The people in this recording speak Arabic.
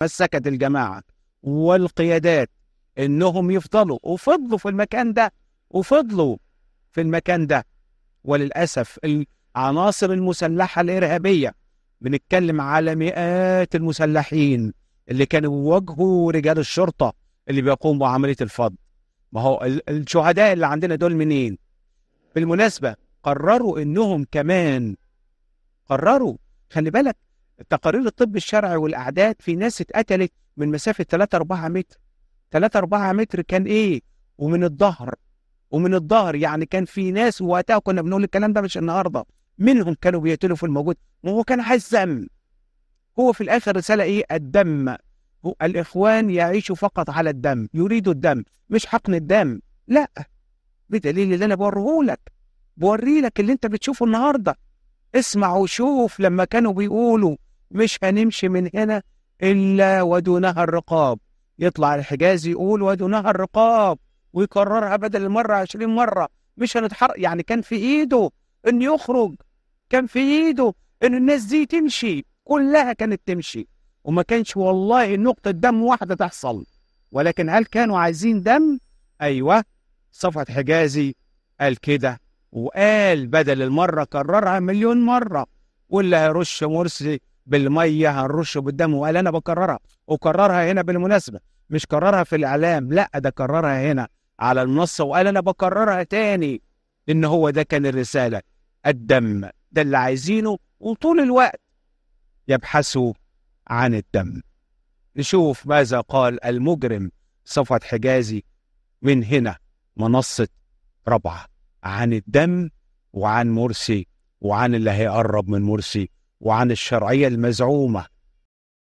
فسكت الجماعة والقيادات انهم يفضلوا وفضلوا في المكان ده وفضلوا في المكان ده وللأسف العناصر المسلحة الإرهابية بنتكلم على مئات المسلحين اللي كانوا بيواجهوا رجال الشرطة اللي بيقوموا بعملية الفض ما هو الشهداء اللي عندنا دول منين بالمناسبة قرروا انهم كمان قرروا خلي بالك تقارير الطب الشرعي والاعداد في ناس اتقتلت من مسافه 3 4 متر 3 4 متر كان ايه ومن الظهر ومن الظهر يعني كان في ناس وقتها كنا بنقول الكلام ده مش النهارده منهم كانوا بيقتلوا في الموجود ما هو كان عايز دم هو في الاخر رساله ايه الدم الاخوان يعيشوا فقط على الدم يريدوا الدم مش حقن الدم لا بدليل اللي انا بوريه لك بوري لك اللي انت بتشوفه النهارده اسمع وشوف لما كانوا بيقولوا مش هنمشي من هنا إلا ودونها الرقاب يطلع الحجاز يقول ودونها الرقاب ويكررها بدل المرة 20 مرة مش هنتحرك يعني كان في إيده إن يخرج كان في إيده إن الناس دي تمشي كلها كانت تمشي وما كانش والله نقطة دم واحدة تحصل ولكن هل كانوا عايزين دم؟ أيوه صفحة حجازي قال كده وقال بدل المرة كررها مليون مرة واللي هيرش مرسي بالميه هنرشه بالدم وقال انا بكررها وكررها هنا بالمناسبه مش كررها في الاعلام لا ده كررها هنا على المنصه وقال انا بكررها تاني ان هو ده كان الرساله الدم ده اللي عايزينه وطول الوقت يبحثوا عن الدم نشوف ماذا قال المجرم صفوت حجازي من هنا منصة ربعة عن الدم وعن مرسي وعن اللي هيقرب من مرسي وعن الشرعية المزعومة